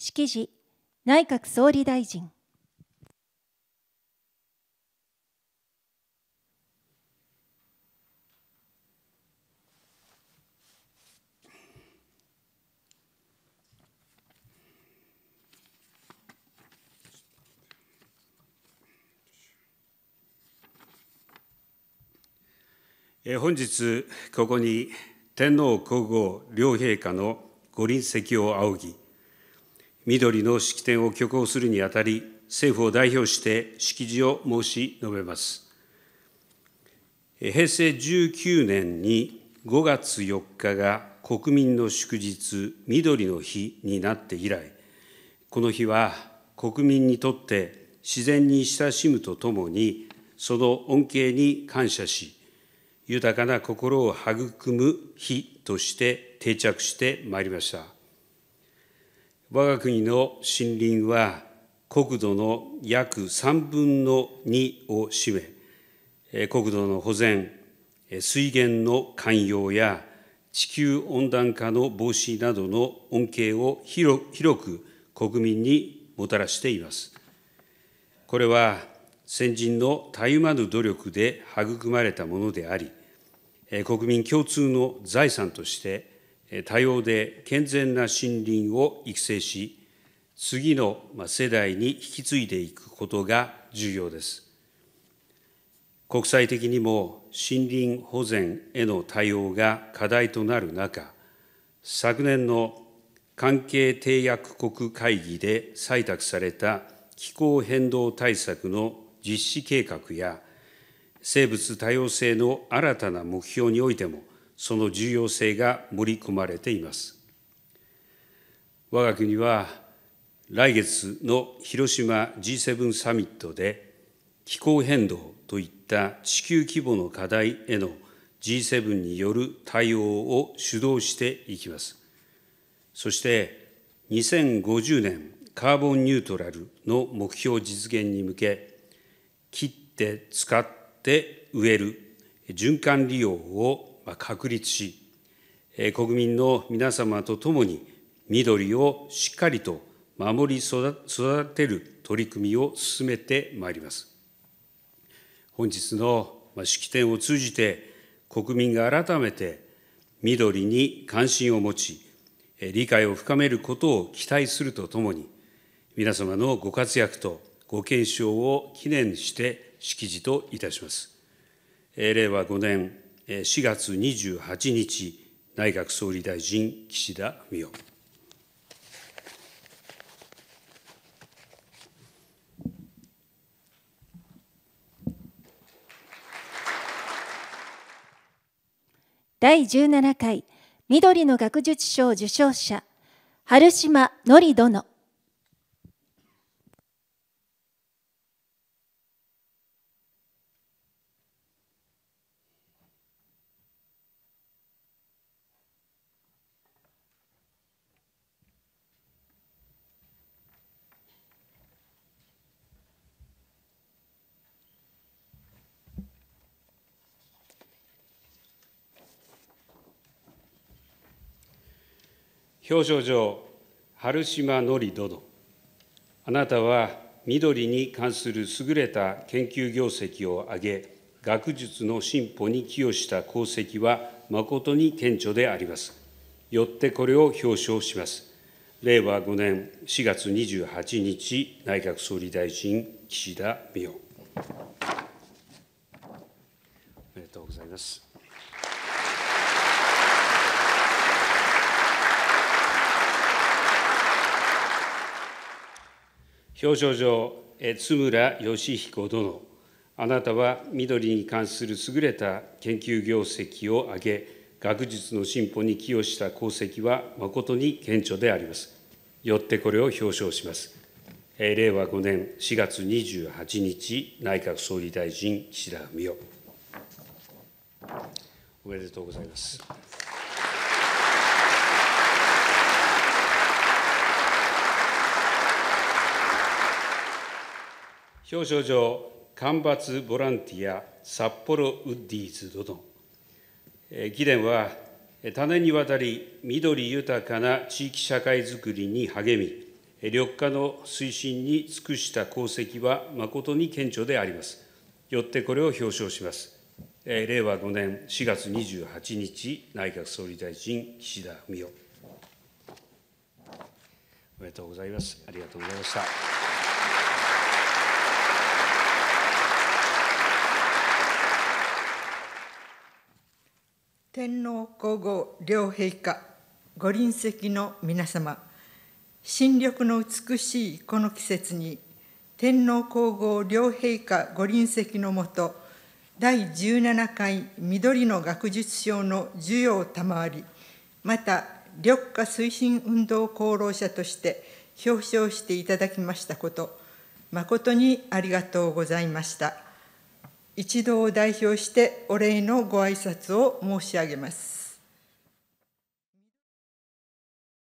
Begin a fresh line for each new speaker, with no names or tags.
式辞内閣総理大臣
本日ここに天皇皇后両陛下のご臨席を仰ぎ緑の式典を挙行するにあたり、政府を代表して式辞を申し述べます。平成19年に5月4日が国民の祝日、緑の日になって以来、この日は国民にとって自然に親しむとともに、その恩恵に感謝し、豊かな心を育む日として定着してまいりました。我が国の森林は国土の約3分の2を占め、国土の保全、水源の寛容や地球温暖化の防止などの恩恵を広く国民にもたらしています。これは先人のたゆまぬ努力で育まれたものであり、国民共通の財産として多様で健全な森林を育成し、次の世代に引き継いでいくことが重要です。国際的にも森林保全への対応が課題となる中、昨年の関係締約国会議で採択された気候変動対策の実施計画や、生物多様性の新たな目標においても、その重要性が盛り込まれています。我が国は来月の広島 G7 サミットで気候変動といった地球規模の課題への G7 による対応を主導していきます。そして2050年カーボンニュートラルの目標実現に向け、切って使って植える循環利用を確立し、国民の皆様と共に、緑をしっかりと守り育てる取り組みを進めてまいります。本日の式典を通じて、国民が改めて緑に関心を持ち、理解を深めることを期待するとともに、皆様のご活躍とご健勝を記念して式辞といたします。令和5年4月28日、内閣総理大臣、岸田文雄。
第17回緑の学術賞受賞者、春島の殿。
表彰状、春島のり殿、あなたは緑に関する優れた研究業績を上げ、学術の進歩に寄与した功績は誠に顕著であります。よってこれを表彰します。令和5年4月28日、内閣総理大臣、岸田美代。おめでとうございます。表彰状、津村義彦殿、あなたは緑に関する優れた研究業績を上げ、学術の進歩に寄与した功績は誠に顕著であります。よってこれを表彰します。令和5年4月28日、内閣総理大臣、岸田文雄。おめでとうございます。表彰状間伐ボランティア札幌ウッディーズ殿、議連は種にわたり緑豊かな地域社会づくりに励み、緑化の推進に尽くした功績は誠に顕著であります。よってこれを表彰します。令和5年4月28日、内閣総理大臣、岸田文雄。おめでとうございます。ありがとうございました。
天皇皇后両陛下ご臨席の皆様新緑の美しいこの季節に天皇皇后両陛下ご臨席のもと第17回緑の学術賞の授与を賜りまた緑化推進運動功労者として表彰していただきましたこと誠にありがとうございました。一同を代表してお礼のご挨拶を申し上げます。